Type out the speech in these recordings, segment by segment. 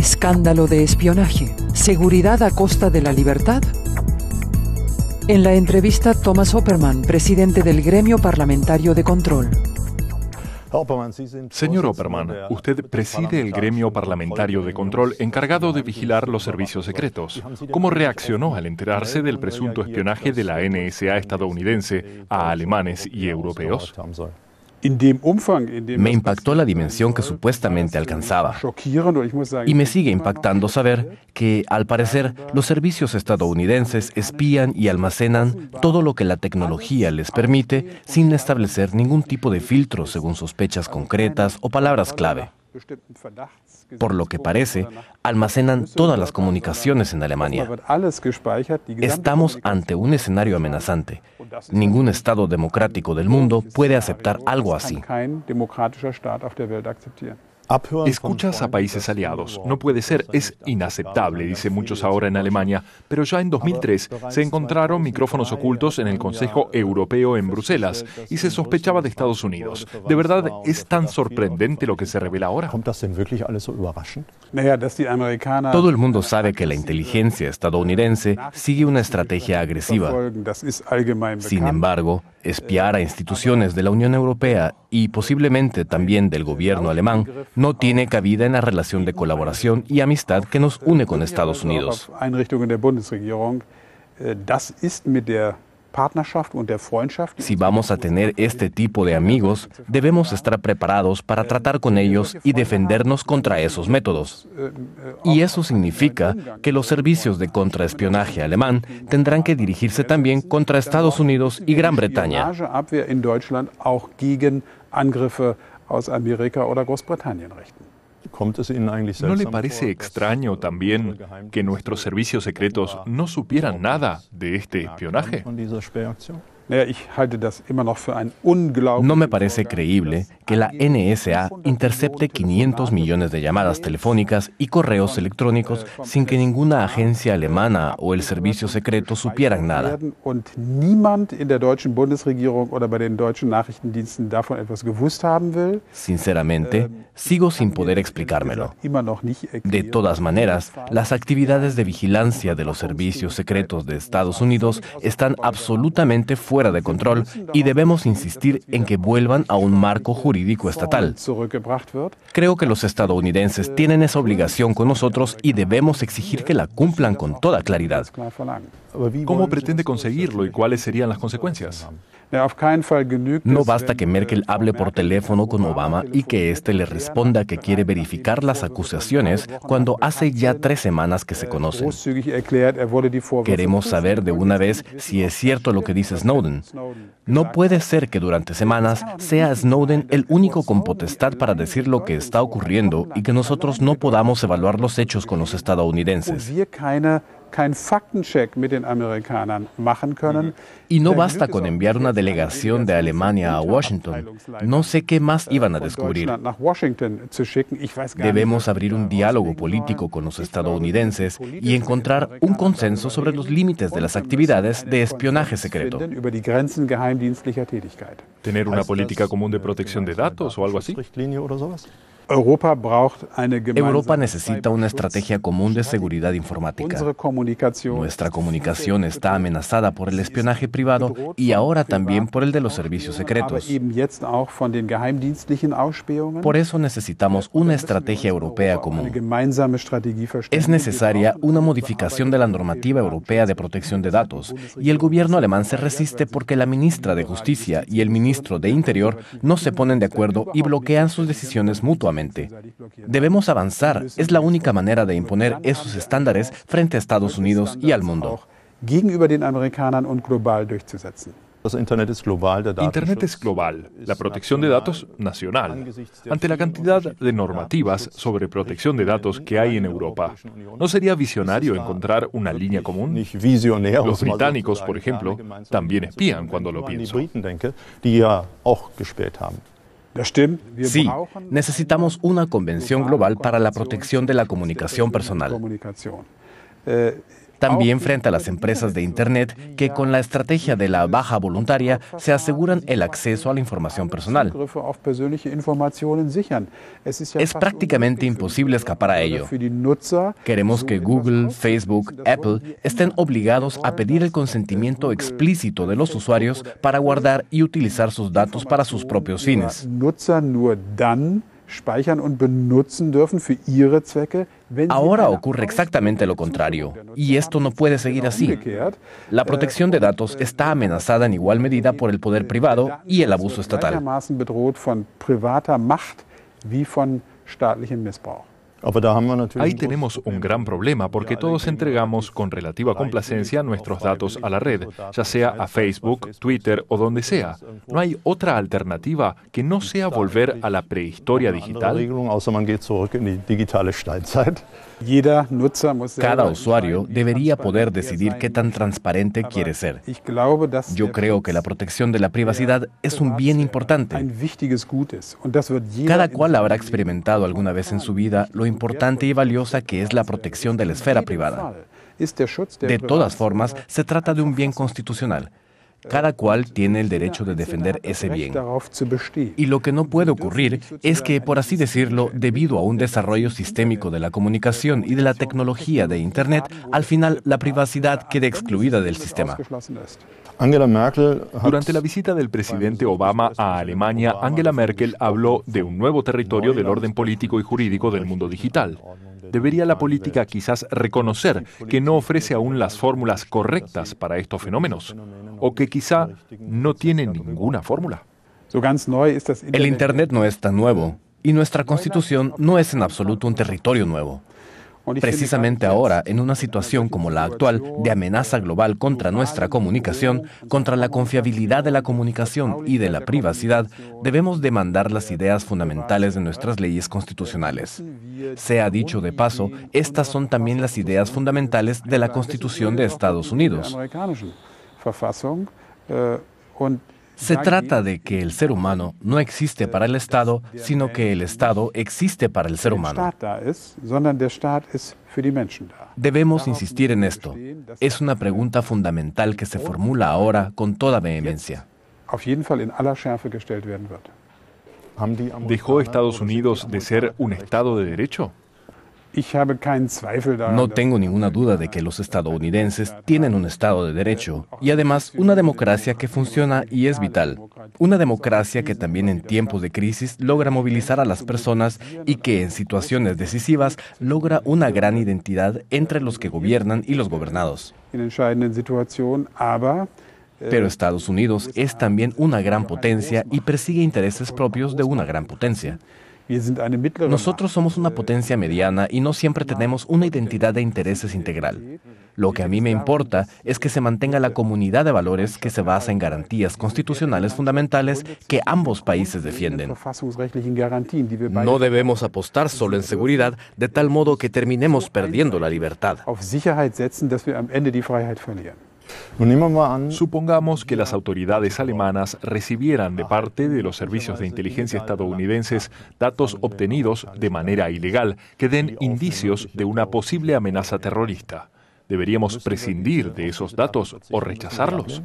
escándalo de espionaje, seguridad a costa de la libertad. En la entrevista, Thomas Opperman, presidente del Gremio Parlamentario de Control. Señor Opperman, usted preside el gremio parlamentario de control encargado de vigilar los servicios secretos. ¿Cómo reaccionó al enterarse del presunto espionaje de la NSA estadounidense a alemanes y europeos? Me impactó la dimensión que supuestamente alcanzaba. Y me sigue impactando saber que, al parecer, los servicios estadounidenses espían y almacenan todo lo que la tecnología les permite sin establecer ningún tipo de filtro según sospechas concretas o palabras clave. Por lo que parece, almacenan todas las comunicaciones en Alemania. Estamos ante un escenario amenazante. Ningún Estado democrático del mundo puede aceptar algo así. Escuchas a países aliados. No puede ser, es inaceptable, dice muchos ahora en Alemania. Pero ya en 2003 se encontraron micrófonos ocultos en el Consejo Europeo en Bruselas y se sospechaba de Estados Unidos. ¿De verdad es tan sorprendente lo que se revela ahora? Todo el mundo sabe que la inteligencia estadounidense sigue una estrategia agresiva. Sin embargo, espiar a instituciones de la Unión Europea y posiblemente también del gobierno alemán, no tiene cabida en la relación de colaboración y amistad que nos une con Estados Unidos. Si vamos a tener este tipo de amigos, debemos estar preparados para tratar con ellos y defendernos contra esos métodos. Y eso significa que los servicios de contraespionaje alemán tendrán que dirigirse también contra Estados Unidos y Gran Bretaña. Amerika oder Großbritannien ¿No le parece extraño äh, también que nuestros servicios secretos no supieran nada de este espionaje? No me parece creíble que la NSA intercepte 500 millones de llamadas telefónicas y correos äh, electrónicos sin que ninguna agencia alemana o el servicio secreto supieran nada. Sinceramente, ähm, sigo sin poder explicármelo. De todas maneras, las actividades de vigilancia de los servicios secretos de Estados Unidos están absolutamente fuera de control y debemos insistir en que vuelvan a un marco jurídico estatal. Creo que los estadounidenses tienen esa obligación con nosotros y debemos exigir que la cumplan con toda claridad. ¿Cómo pretende conseguirlo y cuáles serían las consecuencias? No basta que Merkel äh, hable por teléfono con Obama y que éste le responda que quiere verificar las acusaciones cuando hace ya tres semanas que se äh, conocen. Er Queremos saber de una vez si es cierto lo que dice Snowden. No puede ser que durante semanas sea Snowden el único con potestad para decir lo que está ocurriendo y que nosotros no podamos evaluar los hechos con los estadounidenses. Y no basta con enviar una delegación de Alemania a Washington. No sé qué más äh, iban a descubrir. Debemos abrir un diálogo político con los estadounidenses y encontrar un consenso sobre los límites de las actividades de espionaje secreto. Tener una política común de äh, protección de datos o algo así. Europa necesita una estrategia común de seguridad informática. Nuestra comunicación está amenazada por el espionaje privado y ahora también por el de los servicios secretos. Por eso necesitamos una estrategia europea común. Es necesaria una modificación de la normativa europea de protección de datos y el gobierno alemán se resiste porque la ministra de Justicia y el ministro de Interior no se ponen de acuerdo y bloquean sus decisiones mutuamente. Debemos avanzar. Es la única manera de imponer esos estándares frente a Estados Unidos y al mundo. Internet es global, la protección de datos nacional, ante la cantidad de normativas sobre protección de datos que hay en Europa. ¿No sería visionario encontrar una línea común? Um Los británicos, por ejemplo, también espían cuando lo piensan. Sí, necesitamos una convención global para la protección de la comunicación personal. Eh, también frente a las empresas de Internet que con la estrategia de la baja voluntaria se aseguran el acceso a la información personal. Es prácticamente imposible escapar a ello. Queremos que Google, Facebook, Apple estén obligados a pedir el consentimiento explícito de los usuarios para guardar y utilizar sus datos para sus propios fines speichern und benutzen dürfen für ihre Zwecke. Ahora ocurre exactamente lo contrario, y esto no puede seguir así. La äh, protección de datos äh, está amenazada en igual medida por el poder privado y el abuso estatal. Ahí tenemos un gran problema porque todos entregamos con relativa complacencia nuestros datos a la red, ya sea a Facebook, Twitter o donde sea. ¿No hay otra alternativa que no sea volver a la prehistoria digital? Cada usuario debería poder er decidir qué tan transparente quiere ser. Yo creo que la protección de la privacidad es un bien importante. Cada cual habrá experimentado alguna vez en su vida lo importante y valiosa que es la protección de la esfera privada. Este de todas formas, se trata de un bien constitucional cada cual tiene el derecho de defender ese bien. Y lo que no puede ocurrir es que, por así decirlo, debido a un desarrollo sistémico de la comunicación y de la tecnología de Internet, al final la privacidad quede excluida del sistema. Durante la visita del presidente Obama a Alemania, Angela Merkel habló de un nuevo territorio del orden político y jurídico del mundo digital debería la política quizás reconocer que no ofrece aún las fórmulas correctas para estos fenómenos o que quizá no tiene ninguna fórmula. El Internet no es tan nuevo y nuestra constitución no es en absoluto un territorio nuevo. Precisamente ahora, en una situación como la actual, de amenaza global contra nuestra comunicación, contra la confiabilidad de la comunicación y de la privacidad, debemos demandar las ideas fundamentales de nuestras leyes constitucionales. Sea dicho de paso, estas son también las ideas fundamentales de la Constitución de Estados Unidos. Se trata de que el ser humano no existe para el Estado, sino que el Estado existe para el ser humano. Debemos insistir en esto. Es una pregunta fundamental que se formula ahora con toda vehemencia. ¿Dejó Estados Unidos de ser un Estado de Derecho? No tengo ninguna duda de que los estadounidenses tienen un Estado de Derecho y además una democracia que funciona y es vital. Una democracia que también en tiempos de crisis logra movilizar a las personas y que en situaciones decisivas logra una gran identidad entre los que gobiernan y los gobernados. Eh, Pero Estados Unidos pues, es también una gran potencia y persigue intereses propios de una gran potencia. Nosotros somos una potencia mediana y no siempre tenemos una identidad de intereses integral. Lo que a mí me importa es que se mantenga la comunidad de valores que se basa en garantías constitucionales fundamentales que ambos países defienden. No debemos apostar solo en seguridad de tal modo que terminemos perdiendo la libertad. Supongamos que las autoridades alemanas recibieran de parte de los servicios de inteligencia estadounidenses datos obtenidos de manera ilegal que den indicios de una posible amenaza terrorista. ¿Deberíamos prescindir de esos datos o rechazarlos?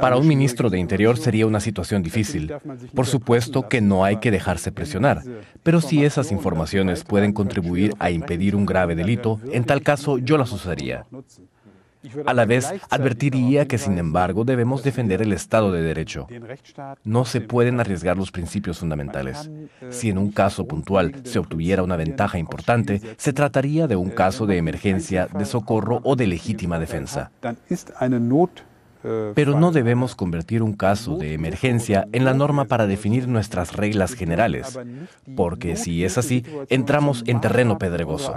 Para un ministro de Interior sería una situación difícil. Por supuesto que no hay que dejarse presionar, pero si esas informaciones pueden contribuir a impedir un grave delito, en tal caso yo las usaría. A la vez, advertiría que, sin embargo, debemos defender el Estado de Derecho. No se pueden arriesgar los principios fundamentales. Si en un caso puntual se obtuviera una ventaja importante, se trataría de un caso de emergencia, de socorro o de legítima defensa. Pero no debemos convertir un caso de emergencia en la norma para definir nuestras reglas generales, porque si es así, entramos en terreno pedregoso.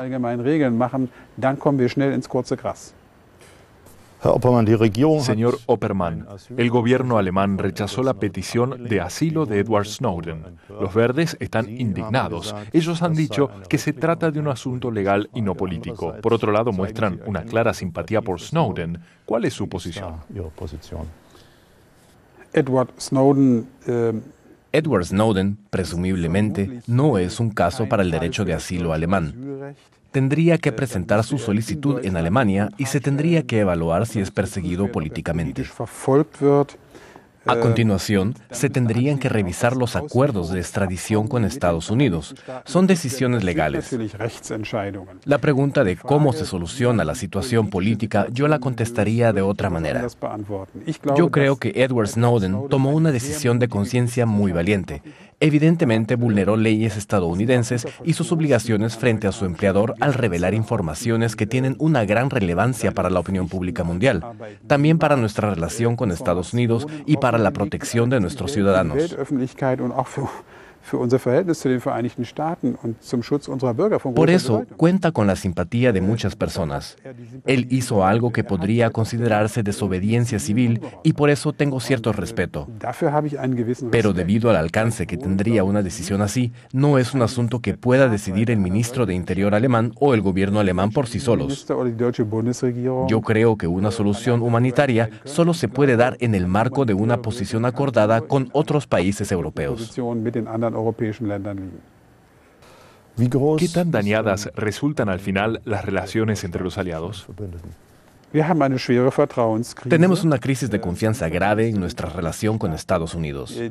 Señor Oppermann, el gobierno alemán rechazó la petición de asilo de Edward Snowden. Los verdes están indignados. Ellos han dicho que se trata de un asunto legal y no político. Por otro lado, muestran una clara simpatía por Snowden. ¿Cuál es su posición? Edward Snowden. Eh, Edward Snowden, presumiblemente, no es un caso para el derecho de asilo alemán tendría que eh, presentar su eh, solicitud en Alemania y se tendría que evaluar si es perseguido políticamente. A äh, continuación, se tendrían que revisar los acuerdos de extradición con Estados Unidos. Son decisiones legales. La pregunta de cómo se soluciona la situación política yo la contestaría de otra manera. Yo creo que Edward Snowden tomó una decisión de conciencia muy valiente evidentemente vulneró leyes estadounidenses y sus obligaciones frente a su empleador al revelar informaciones que tienen una gran relevancia para la opinión pública mundial, también para nuestra relación con Estados Unidos y para la protección de nuestros ciudadanos. Por eso cuenta con la simpatía de muchas personas. Él hizo algo que podría considerarse desobediencia civil y por eso tengo cierto respeto. Pero debido al alcance que tendría una decisión así, no es un asunto que pueda decidir el ministro de Interior alemán o el gobierno alemán por sí solos. Yo creo que una solución humanitaria solo se puede dar en el marco de una posición acordada con otros países europeos. ¿Qué tan dañadas resultan al final las relaciones entre los aliados? Tenemos una crisis de confianza grave en nuestra relación con Estados Unidos. Äh,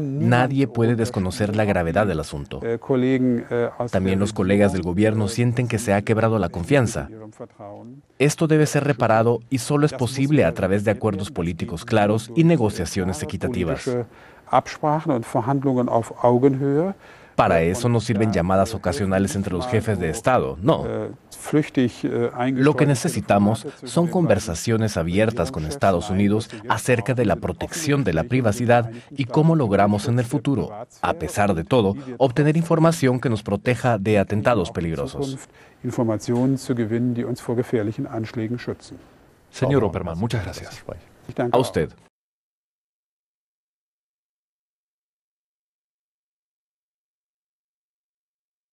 Nadie puede desconocer la gravedad del asunto. Äh, äh, También los colegas del gobierno sienten que se ha quebrado la confianza. Esto debe ser reparado y solo es posible a través de acuerdos políticos claros y negociaciones equitativas. Para eso no sirven llamadas ocasionales entre los jefes de Estado, no. Äh, äh, Lo que necesitamos son conversaciones abiertas con Estados Unidos acerca de la protección de la privacidad y cómo logramos en el futuro, a pesar de todo, obtener información que nos proteja de atentados peligrosos. Señor Opperman, muchas gracias. A usted.